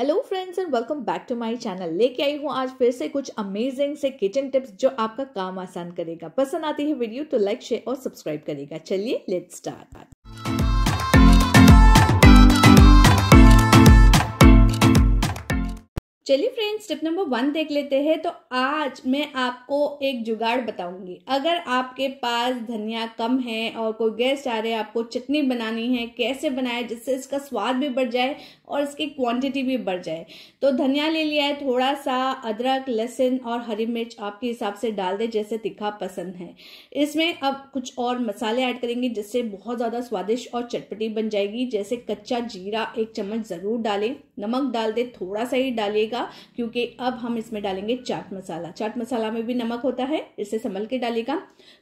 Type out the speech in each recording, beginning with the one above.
hello friends and welcome back to my channel लेके आई हूँ आज फिर से कुछ अमेजिंग से किचन टिप्स जो आपका काम आसान करेगा पसंद आती है वीडियो तो लाइक शेयर और सब्सक्राइब करेगा चलिए लेट्स स्टार्ट चलिए फ्रेंड्स स्टेप नंबर वन देख लेते हैं तो आज मैं आपको एक जुगाड़ बताऊंगी अगर आपके पास धनिया कम है और कोई गेस्ट आ रहे हैं आपको चटनी बनानी है कैसे बनाए जिससे इसका स्वाद भी बढ़ जाए और इसकी क्वांटिटी भी बढ़ जाए तो धनिया ले लिया है थोड़ा सा अदरक लहसुन और हरी मिर्च आपके हिसाब से डाल दें जैसे तीखा पसंद है इसमें अब कुछ और मसाले ऐड करेंगे जिससे बहुत ज़्यादा स्वादिष्ट और चटपटी बन जाएगी जैसे कच्चा जीरा एक चम्मच ज़रूर डालें नमक डाल दे थोड़ा सा ही डालिएगा क्योंकि अब हम इसमें डालेंगे चाट मसाला चाट मसाला में भी नमक होता है इसे संभल के डालिएगा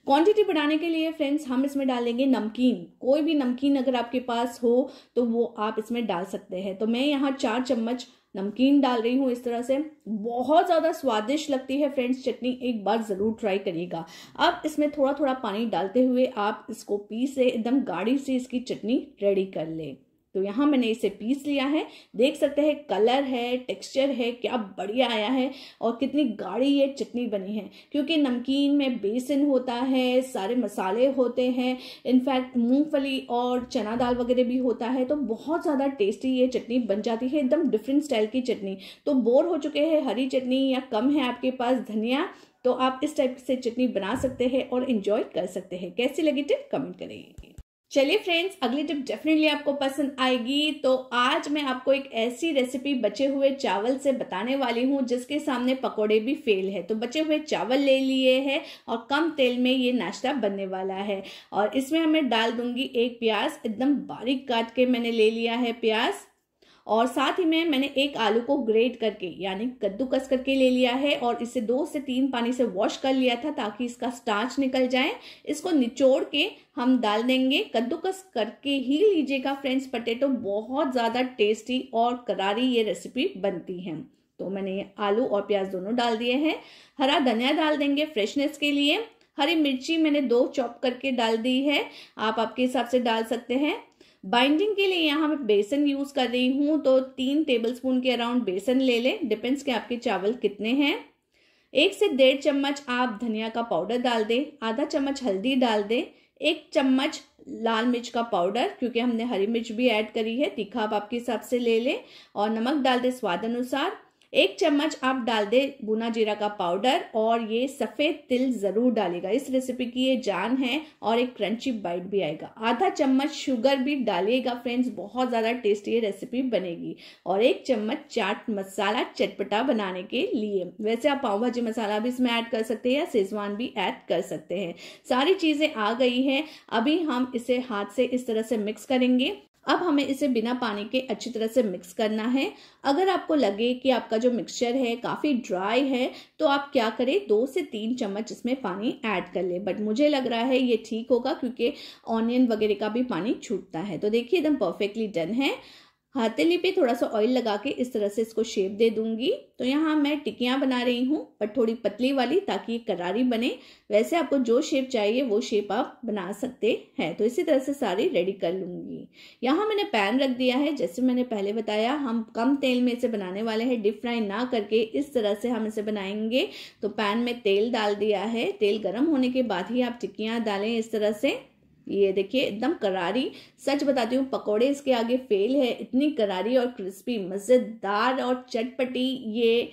क्वांटिटी बढ़ाने के लिए फ्रेंड्स हम इसमें डालेंगे नमकीन कोई भी नमकीन अगर आपके पास हो तो वो आप इसमें डाल सकते हैं तो मैं यहाँ चार चम्मच नमकीन डाल रही हूँ इस तरह से बहुत ज़्यादा स्वादिष्ट लगती है फ्रेंड्स चटनी एक बार ज़रूर ट्राई करिएगा अब इसमें थोड़ा थोड़ा पानी डालते हुए आप इसको पी से एकदम गाढ़ी से इसकी चटनी रेडी कर लें तो यहाँ मैंने इसे पीस लिया है देख सकते हैं कलर है टेक्सचर है क्या बढ़िया आया है और कितनी गाढ़ी ये चटनी बनी है क्योंकि नमकीन में बेसन होता है सारे मसाले होते हैं इनफैक्ट मूंगफली और चना दाल वगैरह भी होता है तो बहुत ज़्यादा टेस्टी ये चटनी बन जाती है एकदम डिफरेंट स्टाइल की चटनी तो बोर हो चुके हैं हरी चटनी या कम है आपके पास धनिया तो आप इस टाइप से चटनी बना सकते हैं और इन्जॉय कर सकते हैं कैसी लगी टिप कमेंट करेंगे चलिए फ्रेंड्स अगली टिप डेफिनेटली आपको पसंद आएगी तो आज मैं आपको एक ऐसी रेसिपी बचे हुए चावल से बताने वाली हूँ जिसके सामने पकोड़े भी फेल है तो बचे हुए चावल ले लिए हैं और कम तेल में ये नाश्ता बनने वाला है और इसमें मैं डाल दूंगी एक प्याज एकदम बारीक काट के मैंने ले लिया है प्याज और साथ ही में मैंने एक आलू को ग्रेट करके यानी कद्दूकस करके ले लिया है और इसे दो से तीन पानी से वॉश कर लिया था ताकि इसका स्टार्च निकल जाए इसको निचोड़ के हम डाल देंगे कद्दूकस करके ही लीजिएगा फ्रेंड्स पटेटो बहुत ज़्यादा टेस्टी और करारी ये रेसिपी बनती है तो मैंने आलू और प्याज दोनों डाल दिए हैं हरा धनिया डाल देंगे फ्रेशनेस के लिए हरी मिर्ची मैंने दो चॉप करके डाल दी है आप आपके हिसाब से डाल सकते हैं बाइंडिंग के लिए यहाँ मैं बेसन यूज कर रही हूँ तो तीन टेबलस्पून के अराउंड बेसन ले लें डिपेंड्स के आपके चावल कितने हैं एक से डेढ़ चम्मच आप धनिया का पाउडर डाल दें आधा चम्मच हल्दी डाल दें एक चम्मच लाल मिर्च का पाउडर क्योंकि हमने हरी मिर्च भी ऐड करी है तीखा आप आपके हिसाब से ले लें और नमक डाल दें स्वाद अनुसार एक चम्मच आप डाल दे भुना जीरा का पाउडर और ये सफ़ेद तिल ज़रूर डालेगा इस रेसिपी की ये जान है और एक क्रंची बाइट भी आएगा आधा चम्मच शुगर भी डालिएगा फ्रेंड्स बहुत ज़्यादा टेस्टी ये रेसिपी बनेगी और एक चम्मच चाट मसाला चटपटा बनाने के लिए वैसे आप पाव भाजी मसाला भी इसमें ऐड कर सकते हैं या सेजवान भी ऐड कर सकते हैं सारी चीज़ें आ गई हैं अभी हम इसे हाथ से इस तरह से मिक्स करेंगे अब हमें इसे बिना पानी के अच्छी तरह से मिक्स करना है अगर आपको लगे कि आपका जो मिक्सचर है काफ़ी ड्राई है तो आप क्या करें दो से तीन चम्मच इसमें पानी ऐड कर लें बट मुझे लग रहा है ये ठीक होगा क्योंकि ऑनियन वगैरह का भी पानी छूटता है तो देखिए एकदम परफेक्टली डन है हाथेली पे थोड़ा सा ऑयल लगा के इस तरह से इसको शेप दे दूंगी तो यहाँ मैं टिकियाँ बना रही हूँ पर थोड़ी पतली वाली ताकि ये करारी बने वैसे आपको जो शेप चाहिए वो शेप आप बना सकते हैं तो इसी तरह से सारी रेडी कर लूँगी यहाँ मैंने पैन रख दिया है जैसे मैंने पहले बताया हम कम तेल में इसे बनाने वाले हैं डिप फ्राई ना करके इस तरह से हम इसे बनाएंगे तो पैन में तेल डाल दिया है तेल गर्म होने के बाद ही आप टिक्कियाँ डालें इस तरह से ये देखिए एकदम करारी सच बताती हूँ पकोड़े इसके आगे फेल है इतनी करारी और क्रिस्पी मज़ेदार और चटपटी ये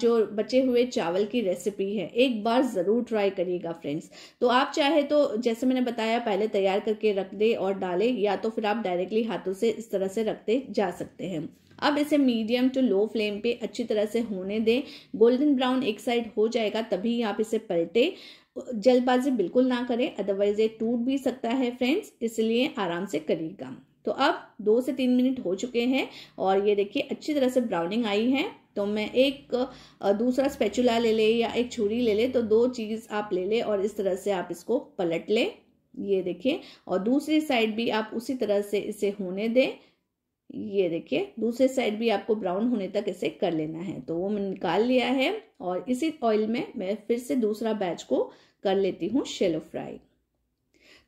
जो बचे हुए चावल की रेसिपी है एक बार ज़रूर ट्राई करिएगा फ्रेंड्स तो आप चाहे तो जैसे मैंने बताया पहले तैयार करके रख दे और डालें या तो फिर आप डायरेक्टली हाथों से इस तरह से रखते जा सकते हैं अब इसे मीडियम टू लो फ्लेम पे अच्छी तरह से होने दें गोल्डन ब्राउन एक साइड हो जाएगा तभी आप इसे पलटे जल्दबाजी बिल्कुल ना करें अदरवाइज ये टूट भी सकता है फ्रेंड्स इसलिए आराम से करिएगा तो अब दो से तीन मिनट हो चुके हैं और ये देखिए अच्छी तरह से ब्राउनिंग आई है तो मैं एक दूसरा स्पेचुला ले ले या एक छुरी ले ले तो दो चीज़ आप ले ले और इस तरह से आप इसको पलट ले ये देखिए और दूसरी साइड भी आप उसी तरह से इसे होने दें ये देखिए दूसरे साइड भी आपको ब्राउन होने तक इसे कर लेना है तो वो मैंने निकाल लिया है और इसी ऑयल में मैं फिर से दूसरा बैच को कर लेती हूँ शेलो फ्राई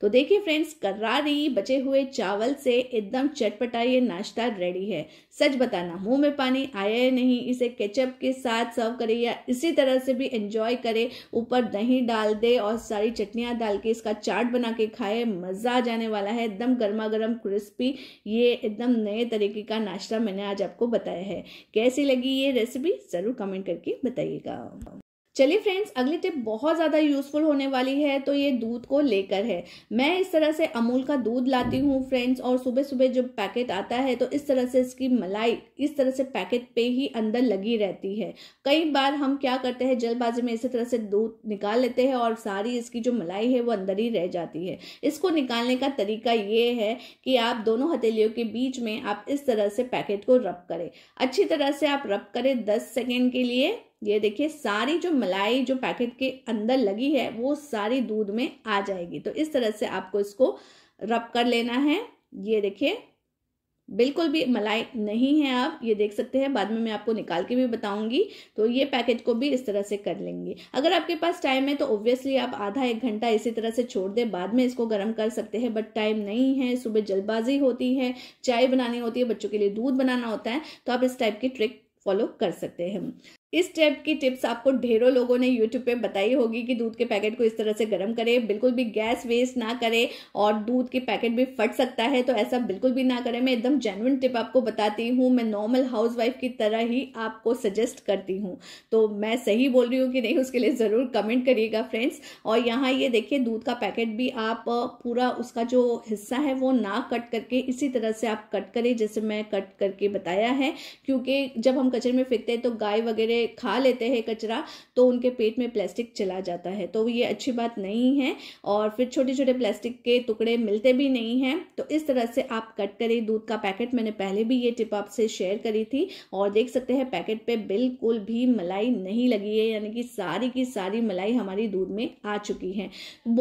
तो देखिए फ्रेंड्स कर्रारी बचे हुए चावल से एकदम चटपटा ये नाश्ता रेडी है सच बताना मुंह में पानी आया है नहीं इसे केचप के साथ सर्व करें या इसी तरह से भी एंजॉय करें ऊपर दही डाल दे और सारी चटनियाँ डाल के इसका चाट बना के खाए मज़ा आ जाने वाला है एकदम गर्मा गर्म क्रिस्पी ये एकदम नए तरीके का नाश्ता मैंने आज आपको बताया है कैसी लगी ये रेसिपी ज़रूर कमेंट करके बताइएगा चलिए फ्रेंड्स अगली टिप बहुत ज़्यादा यूजफुल होने वाली है तो ये दूध को लेकर है मैं इस तरह से अमूल का दूध लाती हूँ फ्रेंड्स और सुबह सुबह जो पैकेट आता है तो इस तरह से इसकी मलाई इस तरह से पैकेट पे ही अंदर लगी रहती है कई बार हम क्या करते हैं जल्दबाजी में इसी तरह से दूध निकाल लेते हैं और सारी इसकी जो मलाई है वो अंदर ही रह जाती है इसको निकालने का तरीका ये है कि आप दोनों हथेलियों के बीच में आप इस तरह से पैकेट को रब करें अच्छी तरह से आप रब करें दस सेकेंड के लिए ये देखिए सारी जो मलाई जो पैकेट के अंदर लगी है वो सारी दूध में आ जाएगी तो इस तरह से आपको इसको रब कर लेना है ये देखिए बिल्कुल भी मलाई नहीं है आप ये देख सकते हैं बाद में मैं आपको निकाल के भी बताऊंगी तो ये पैकेट को भी इस तरह से कर लेंगे अगर आपके पास टाइम है तो ऑब्वियसली आप आधा एक घंटा इसी तरह से छोड़ दें बाद में इसको गर्म कर सकते हैं बट टाइम नहीं है सुबह जल्दबाजी होती है चाय बनानी होती है बच्चों के लिए दूध बनाना होता है तो आप इस टाइप की ट्रिक फॉलो कर सकते हैं इस टाइप की टिप्स आपको ढेरों लोगों ने यूट्यूब पे बताई होगी कि दूध के पैकेट को इस तरह से गर्म करें बिल्कुल भी गैस वेस्ट ना करें और दूध के पैकेट भी फट सकता है तो ऐसा बिल्कुल भी ना करें मैं एकदम जेनविन टिप आपको बताती हूँ मैं नॉर्मल हाउसवाइफ की तरह ही आपको सजेस्ट करती हूँ तो मैं सही बोल रही हूँ कि नहीं उसके लिए ज़रूर कमेंट करिएगा फ्रेंड्स और यहाँ ये देखिए दूध का पैकेट भी आप पूरा उसका जो हिस्सा है वो ना कट करके इसी तरह से आप कट करें जैसे मैं कट करके बताया है क्योंकि जब हम कचरे में फेंकते हैं तो गाय वगैरह खा लेते हैं कचरा तो उनके पेट में प्लास्टिक चला जाता है तो ये अच्छी बात नहीं है और फिर छोटे छोटे प्लास्टिक के टुकड़े मिलते भी नहीं हैं तो इस तरह से आप कट करें दूध का पैकेट मैंने पहले भी ये टिप आपसे शेयर करी थी और देख सकते हैं पैकेट पे बिल्कुल भी मलाई नहीं लगी है यानी कि सारी की सारी मलाई हमारी दूध में आ चुकी है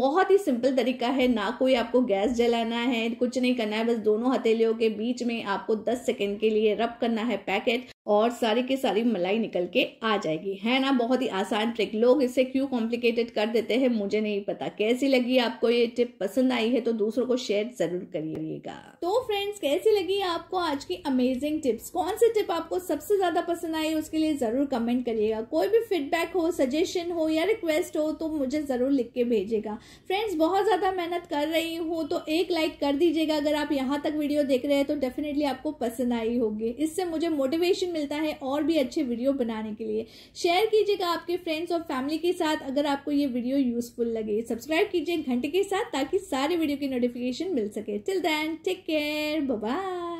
बहुत ही सिंपल तरीका है ना कोई आपको गैस जलाना है कुछ नहीं करना है बस दोनों हथेलियों के बीच में आपको 10 सेकेंड के लिए रब करना है पैकेट और सारी की सारी मलाई निकल के आ जाएगी है ना बहुत ही आसान ट्रिक लोग इसे क्यों कॉम्प्लिकेटेड कर देते हैं मुझे नहीं पता कैसी लगी आपको ये टिप पसंद आई है तो दूसरों को शेयर जरूर करिएगा तो फ्रेंड्स कैसी लगी आपको आज की अमेजिंग टिप्स कौन सी टिप आपको सबसे ज्यादा पसंद आई उसके लिए जरूर कमेंट करिएगा कोई भी फीडबैक हो सजेशन हो या रिक्वेस्ट हो तो मुझे जरूर लिख के भेजेगा फ्रेंड्स बहुत ज्यादा मेहनत कर रही हूँ तो एक लाइक कर दीजिएगा अगर आप यहाँ तक वीडियो देख रहे हैं तो डेफिनेटली आपको पसंद आई होगी इससे मुझे मोटिवेशन मिलता है और भी अच्छे वीडियो बनाने के लिए शेयर कीजिएगा आपके फ्रेंड्स और फैमिली के साथ अगर आपको ये वीडियो यूजफुल लगे सब्सक्राइब कीजिए घंटे के साथ ताकि सारे वीडियो की नोटिफिकेशन मिल सके till then take care bye